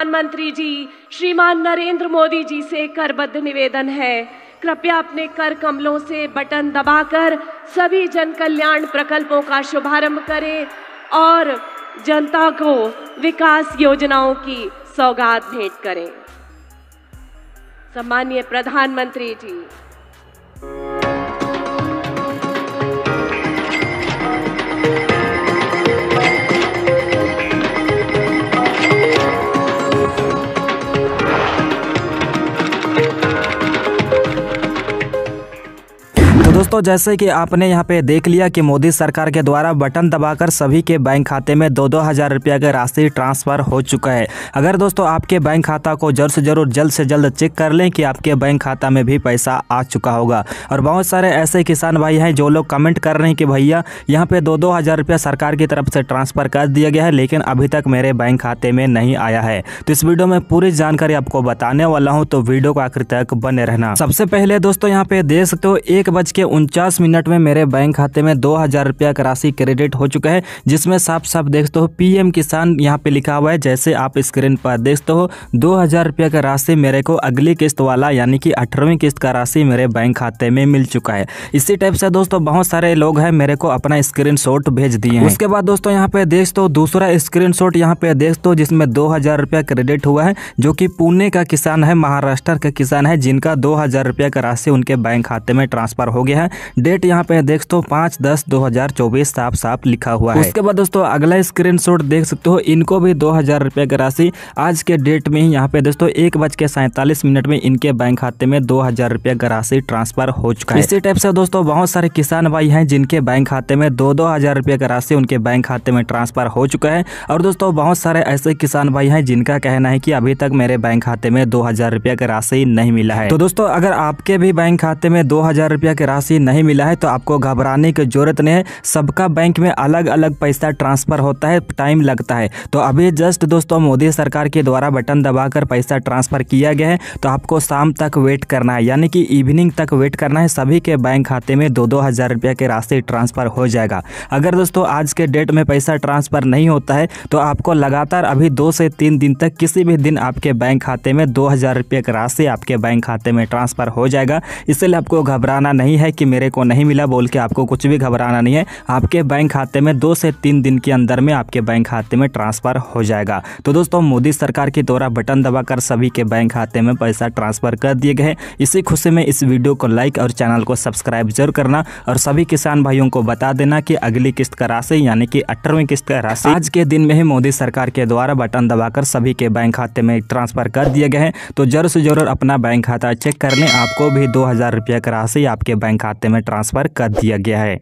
प्रधानमंत्री जी श्रीमान नरेंद्र मोदी जी से करबद्ध निवेदन है कृपया अपने कर कमलों से बटन दबाकर सभी जन कल्याण प्रकल्पों का शुभारंभ करें और जनता को विकास योजनाओं की सौगात भेंट करें सम्मान्य प्रधानमंत्री जी दोस्तों जैसे कि आपने यहाँ पे देख लिया कि मोदी सरकार के द्वारा बटन दबाकर सभी के बैंक खाते में दो दो हज़ार रुपया का राशि ट्रांसफ़र हो चुका है अगर दोस्तों आपके बैंक खाता को जरूर से जरूर जल्द से जल्द चेक कर लें कि आपके बैंक खाता में भी पैसा आ चुका होगा और बहुत सारे ऐसे किसान भाई हैं जो लोग कमेंट कर रहे हैं कि भैया यहाँ पर दो दो हज़ार रुपया सरकार की तरफ से ट्रांसफ़र कर दिया गया है लेकिन अभी तक मेरे बैंक खाते में नहीं आया है तो इस वीडियो में पूरी जानकारी आपको बताने वाला हूँ तो वीडियो को आखिर तक बने रहना सबसे पहले दोस्तों यहाँ पे देख सकते हो एक बज के उनचास मिनट में मेरे बैंक खाते में दो हज़ार रुपया का राशि क्रेडिट हो चुका है जिसमें साफ साफ देखते हो पीएम किसान यहाँ पे लिखा हुआ है जैसे आप स्क्रीन पर देखते हो दो हज़ार रुपया का राशि मेरे को अगली किस्त वाला यानी कि अठारहवीं किस्त का राशि मेरे बैंक खाते में मिल चुका है इसी टाइप से दोस्तों बहुत सारे लोग हैं मेरे को अपना स्क्रीन भेज दिए उसके बाद दोस्तों यहाँ पे देखते हो दूसरा स्क्रीन शॉट यहाँ पे देखते हो जिसमें दो हज़ार रुपया क्रेडिट हुआ है जो कि पुणे का किसान है महाराष्ट्र का किसान है जिनका दो हज़ार रुपया का राशि उनके बैंक खाते में ट्रांसफर हो गया है डेट यहाँ पे देख पांच दस दो हजार चौबीस साफ साफ लिखा हुआ है उसके बाद दोस्तों अगला स्क्रीन देख सकते हो इनको भी दो हजार रुपए की राशि आज के डेट में ही यहाँ पे दोस्तों एक बज के सैतालीस मिनट में इनके बैंक खाते में दो हजार रुपए की राशि ट्रांसफर हो चुका है इसी टाइप से दोस्तों बहुत सारे किसान भाई हैं जिनके बैंक खाते में दो दो हजार रुपए की राशि उनके बैंक खाते में ट्रांसफर हो चुका है और दोस्तों बहुत सारे ऐसे किसान भाई हैं जिनका कहना है की अभी तक मेरे बैंक खाते में दो हजार रुपया की राशि नहीं मिला है तो दोस्तों अगर आपके भी बैंक खाते में दो हजार रुपया की राशि नहीं मिला है तो आपको घबराने की जरूरत नहीं है सबका बैंक में अलग अलग पैसा ट्रांसफ़र होता है टाइम लगता है तो अभी जस्ट दोस्तों मोदी सरकार के द्वारा बटन दबाकर पैसा ट्रांसफ़र किया गया है तो आपको शाम तक वेट करना है यानी कि इवनिंग तक वेट करना है सभी के बैंक खाते में दो दो हज़ार रुपये के राशि ट्रांसफ़र हो जाएगा अगर दोस्तों आज के डेट में पैसा ट्रांसफ़र नहीं होता है तो आपको लगातार अभी दो से तीन दिन तक किसी भी दिन आपके बैंक खाते में दो हज़ार रुपये की राशि आपके बैंक खाते में ट्रांसफ़र हो जाएगा इसलिए आपको घबराना नहीं है कि मेरे को नहीं मिला बोल के आपको कुछ भी घबराना नहीं है आपके बैंक खाते में दो से तीन दिन के अंदर में आपके बैंक खाते में ट्रांसफ़र हो जाएगा तो दोस्तों मोदी सरकार के द्वारा बटन दबाकर सभी के बैंक खाते में पैसा ट्रांसफ़र कर दिए गए इसी खुशी में इस वीडियो को लाइक और चैनल को सब्सक्राइब जरूर करना और सभी किसान भाइयों को बता देना की अगली किस्त का राशि यानी कि अठारहवीं किस्त का राशि आज के दिन में ही मोदी सरकार के द्वारा बटन दबाकर सभी के बैंक खाते में ट्रांसफर कर दिए गए हैं तो जरूर से जरूर अपना बैंक खाता चेक कर लें आपको भी दो हजार रुपये का राशि आपके बैंक खाते खाते में ट्रांसफ़र कर दिया गया है